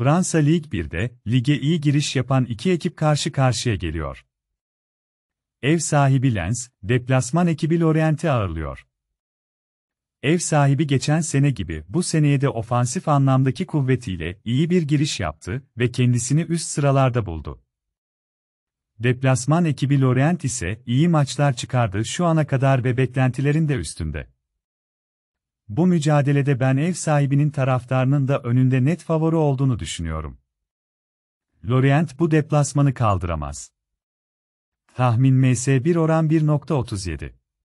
Fransa Lig 1'de lige iyi giriş yapan iki ekip karşı karşıya geliyor. Ev sahibi Lens, deplasman ekibi Lorient'i ağırlıyor. Ev sahibi geçen sene gibi bu seneye de ofansif anlamdaki kuvvetiyle iyi bir giriş yaptı ve kendisini üst sıralarda buldu. Deplasman ekibi Lorient ise iyi maçlar çıkardı şu ana kadar ve beklentilerin de üstünde. Bu mücadelede ben ev sahibinin taraftarının da önünde net favori olduğunu düşünüyorum. Lorient bu deplasmanı kaldıramaz. Tahmin MS1 oran 1.37